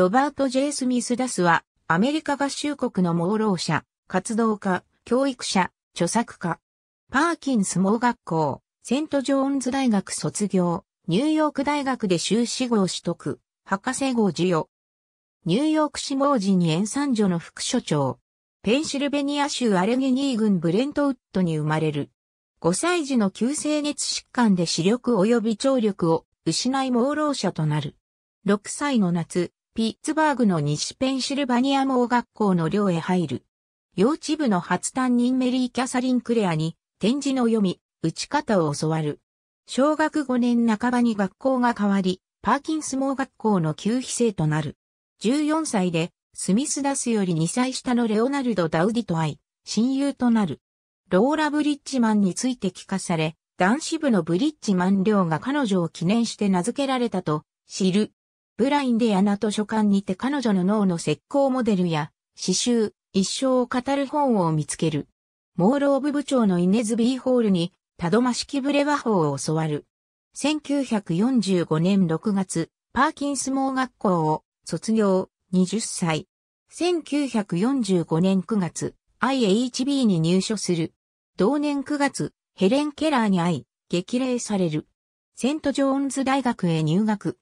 ロバート・ジェイスミス・ダスは、アメリカ合衆国の盲老者、活動家、教育者、著作家。パーキンス盲学校、セント・ジョーンズ大学卒業、ニューヨーク大学で修士号取得、博士号授与。ニューヨーク市盲人に演算所の副所長。ペンシルベニア州アレゲニー郡ブレントウッドに生まれる。5歳児の急性熱疾患で視力及び聴力を失い盲老者となる。6歳の夏、ピッツバーグの西ペンシルバニア盲学校の寮へ入る。幼稚部の初担任メリー・キャサリン・クレアに、展示の読み、打ち方を教わる。小学5年半ばに学校が変わり、パーキンス盲学校の休非生となる。14歳で、スミス・ダスより2歳下のレオナルド・ダウディと会い、親友となる。ローラ・ブリッジマンについて聞かされ、男子部のブリッジマン寮が彼女を記念して名付けられたと知る。ブラインデ穴アナ図書館にて彼女の脳の石膏モデルや、詩集、一生を語る本を見つける。モール・オブ部長のイネズ・ビーホールに、たどましきブレワ法を教わる。1945年6月、パーキンス盲学校を卒業、20歳。1945年9月、IHB に入所する。同年9月、ヘレン・ケラーに会い、激励される。セント・ジョーンズ大学へ入学。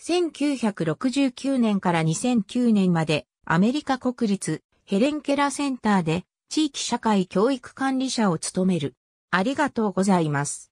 1969年から2009年までアメリカ国立ヘレン・ケラセンターで地域社会教育管理者を務める。ありがとうございます。